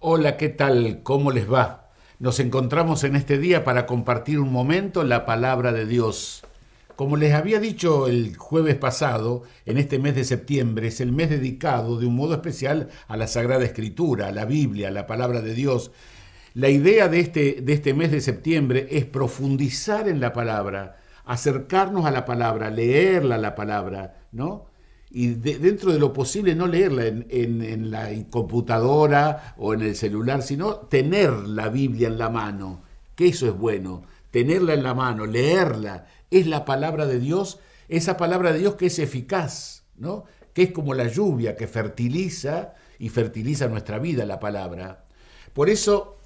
Hola, ¿qué tal? ¿Cómo les va? Nos encontramos en este día para compartir un momento la palabra de Dios. Como les había dicho el jueves pasado, en este mes de septiembre es el mes dedicado de un modo especial a la Sagrada Escritura, a la Biblia, a la palabra de Dios. La idea de este, de este mes de septiembre es profundizar en la palabra, acercarnos a la palabra, leerla la palabra, ¿no? y dentro de lo posible no leerla en, la computadora o en el celular, sino tener la Biblia en la mano, que eso es bueno, tenerla en la mano, leerla, es la palabra de Dios, esa palabra de Dios que es eficaz, ¿no? que es como la lluvia que fertiliza y fertiliza nuestra vida la palabra. Por eso,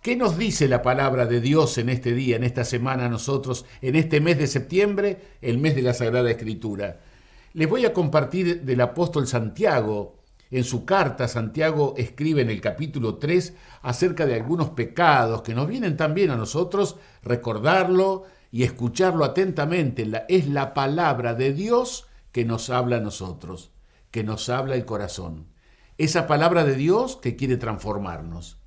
¿qué nos dice la palabra de Dios en este día, en esta semana a nosotros, en este mes de septiembre, el mes de la Sagrada Escritura? Les voy a compartir del apóstol Santiago. En su carta, Santiago escribe en el capítulo 3 acerca de algunos pecados que nos vienen también a nosotros, recordarlo y escucharlo atentamente. Es la palabra de Dios que nos habla a nosotros, que nos habla el corazón. Esa palabra de Dios que quiere transformarnos.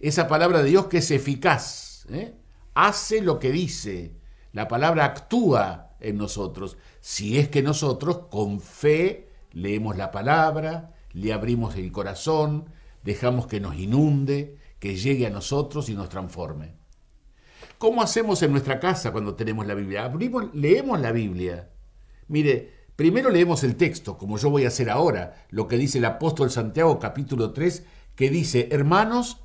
Esa palabra de Dios que es eficaz. ¿eh? Hace lo que dice. La palabra actúa en nosotros, si es que nosotros con fe leemos la palabra, le abrimos el corazón, dejamos que nos inunde, que llegue a nosotros y nos transforme. ¿Cómo hacemos en nuestra casa cuando tenemos la Biblia? Abrimos, leemos la Biblia. Mire, primero leemos el texto, como yo voy a hacer ahora, lo que dice el apóstol Santiago capítulo 3, que dice, hermanos,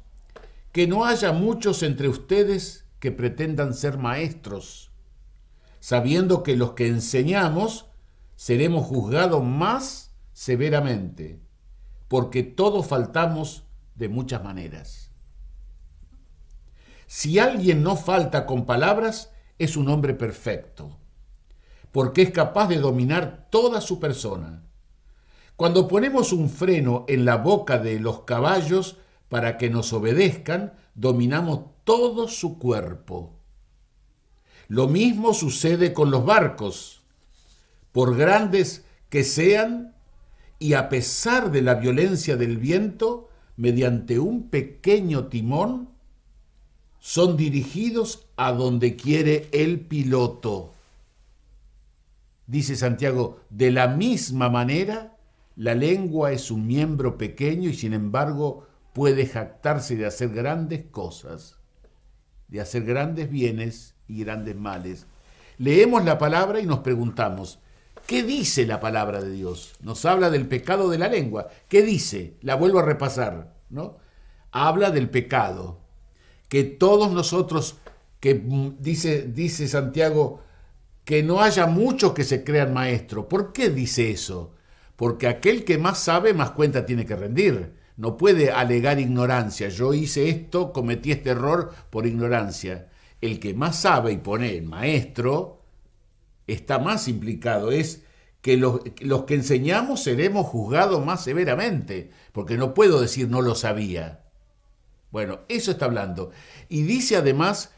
que no haya muchos entre ustedes que pretendan ser maestros, sabiendo que los que enseñamos seremos juzgados más severamente, porque todos faltamos de muchas maneras. Si alguien no falta con palabras, es un hombre perfecto, porque es capaz de dominar toda su persona. Cuando ponemos un freno en la boca de los caballos para que nos obedezcan, dominamos todo su cuerpo. Lo mismo sucede con los barcos, por grandes que sean, y a pesar de la violencia del viento, mediante un pequeño timón, son dirigidos a donde quiere el piloto. Dice Santiago, de la misma manera, la lengua es un miembro pequeño y sin embargo puede jactarse de hacer grandes cosas de hacer grandes bienes y grandes males. Leemos la palabra y nos preguntamos, ¿qué dice la palabra de Dios? Nos habla del pecado de la lengua. ¿Qué dice? La vuelvo a repasar, ¿no? Habla del pecado. Que todos nosotros, que mm, dice, dice Santiago, que no haya muchos que se crean maestro. ¿Por qué dice eso? Porque aquel que más sabe, más cuenta tiene que rendir. No puede alegar ignorancia. Yo hice esto, cometí este error por ignorancia. El que más sabe y pone el maestro está más implicado. Es que los, que enseñamos seremos juzgados más severamente, porque no puedo decir no lo sabía. Bueno, eso está hablando. Y dice además,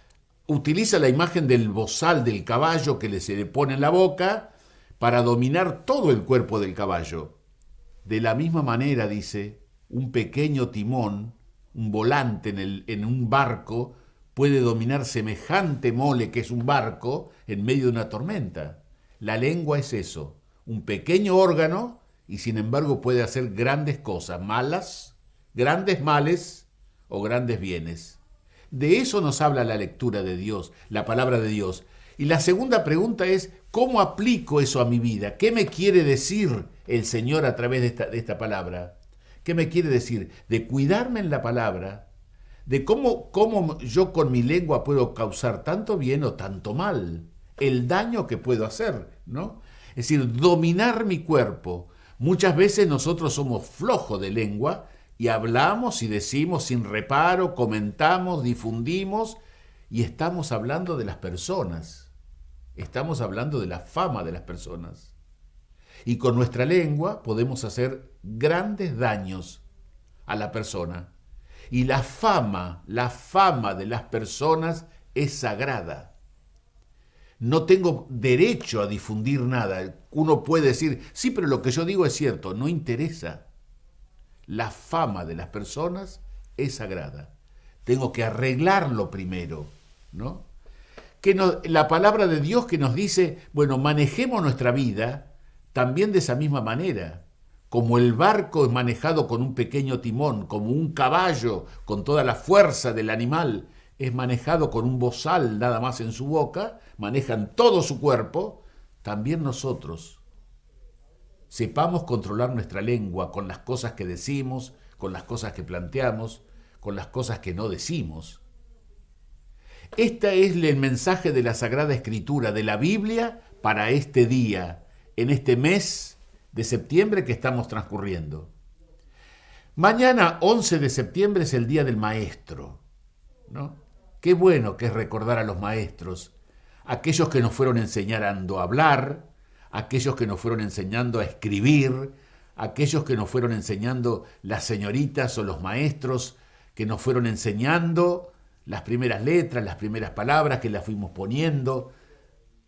utiliza la imagen del bozal del caballo que le se le pone en la boca para dominar todo el cuerpo del caballo. De la misma manera, dice, un pequeño timón, un volante en, un barco, puede dominar semejante mole que es un barco en medio de una tormenta. La lengua es eso, un pequeño órgano y sin embargo puede hacer grandes cosas, malas, grandes males o grandes bienes. De eso nos habla la lectura de Dios, la palabra de Dios. Y la segunda pregunta es, ¿cómo aplico eso a mi vida? ¿Qué me quiere decir el Señor a través de esta, de esta palabra? ¿Qué me quiere decir? De cuidarme en la palabra, de cómo, cómo yo con mi lengua puedo causar tanto bien o tanto mal, el daño que puedo hacer, ¿no? Es decir, dominar mi cuerpo. Muchas veces nosotros somos flojos de lengua y hablamos y decimos sin reparo, comentamos, difundimos y estamos hablando de las personas. Estamos hablando de la fama de las personas. Y con nuestra lengua podemos hacer grandes daños a la persona. Y la fama, la fama de las personas es sagrada. No tengo derecho a difundir nada. Uno puede decir, sí, pero lo que yo digo es cierto, no interesa. La fama de las personas es sagrada. Tengo que arreglarlo primero, ¿no? Que la palabra de Dios que nos dice, bueno, manejemos nuestra vida también de esa misma manera, como el barco es manejado con un pequeño timón, como un caballo con toda la fuerza del animal es manejado con un bozal nada más en su boca, manejan todo su cuerpo, también nosotros sepamos controlar nuestra lengua con las cosas que decimos, con las cosas que planteamos, con las cosas que no decimos. Este es el mensaje de la Sagrada Escritura, de la Biblia, para este día en este mes de septiembre que estamos transcurriendo. Mañana, 11 de septiembre, es el Día del Maestro. ¿no? Qué bueno que es recordar a los maestros, aquellos que nos fueron enseñando a hablar, aquellos que nos fueron enseñando a escribir, aquellos que nos fueron enseñando las señoritas o los maestros, que nos fueron enseñando las primeras letras, las primeras palabras que las fuimos poniendo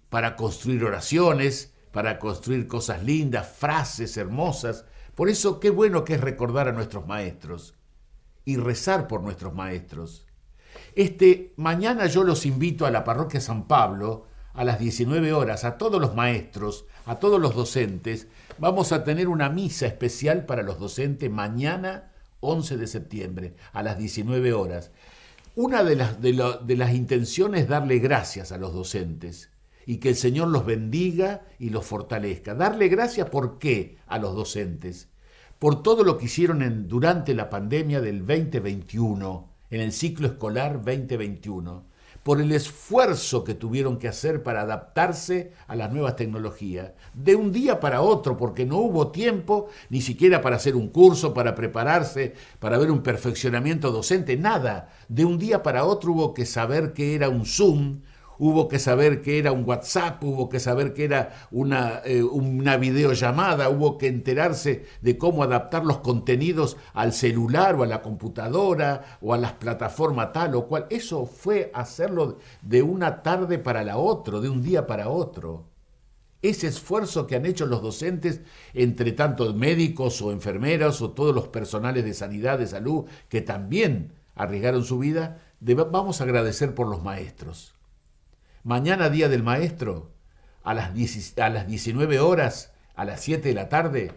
para construir oraciones, para construir cosas lindas, frases hermosas. Por eso qué bueno que es recordar a nuestros maestros y rezar por nuestros maestros. Este mañana yo los invito a la parroquia San Pablo a las 19 horas a todos los maestros, a todos los docentes. Vamos a tener una misa especial para los docentes mañana 11 de septiembre a las 19 horas. Una de las, de las intenciones es darle gracias a los docentes y que el Señor los bendiga y los fortalezca. Darle gracias por qué a los docentes, por todo lo que hicieron durante la pandemia del 2021, en el ciclo escolar 2021, por el esfuerzo que tuvieron que hacer para adaptarse a las nuevas tecnologías, de un día para otro, porque no hubo tiempo ni siquiera para hacer un curso, para prepararse, para ver un perfeccionamiento docente, nada. De un día para otro hubo que saber qué era un Zoom, hubo que saber que era un WhatsApp, hubo que saber que era una, eh, una videollamada, hubo que enterarse de cómo adaptar los contenidos al celular o a la computadora o a las plataformas tal o cual. Eso fue hacerlo de una tarde para la otra, de un día para otro. Ese esfuerzo que han hecho los docentes, entre tanto médicos o enfermeras o todos los personales de sanidad, de salud, que también arriesgaron su vida, vamos a agradecer por los maestros. Mañana, Día del Maestro, a las, 19 horas, a las 7 de la tarde,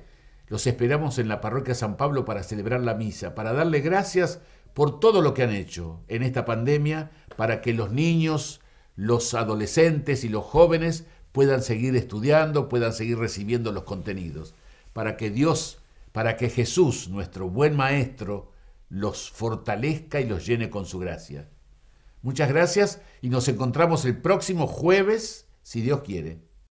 los esperamos en la parroquia San Pablo para celebrar la misa, para darle gracias por todo lo que han hecho en esta pandemia, para que los niños, los adolescentes y los jóvenes puedan seguir estudiando, puedan seguir recibiendo los contenidos, para que Dios, para que Jesús, nuestro buen Maestro, los fortalezca y los llene con su gracia. Muchas gracias y nos encontramos el próximo jueves, si Dios quiere.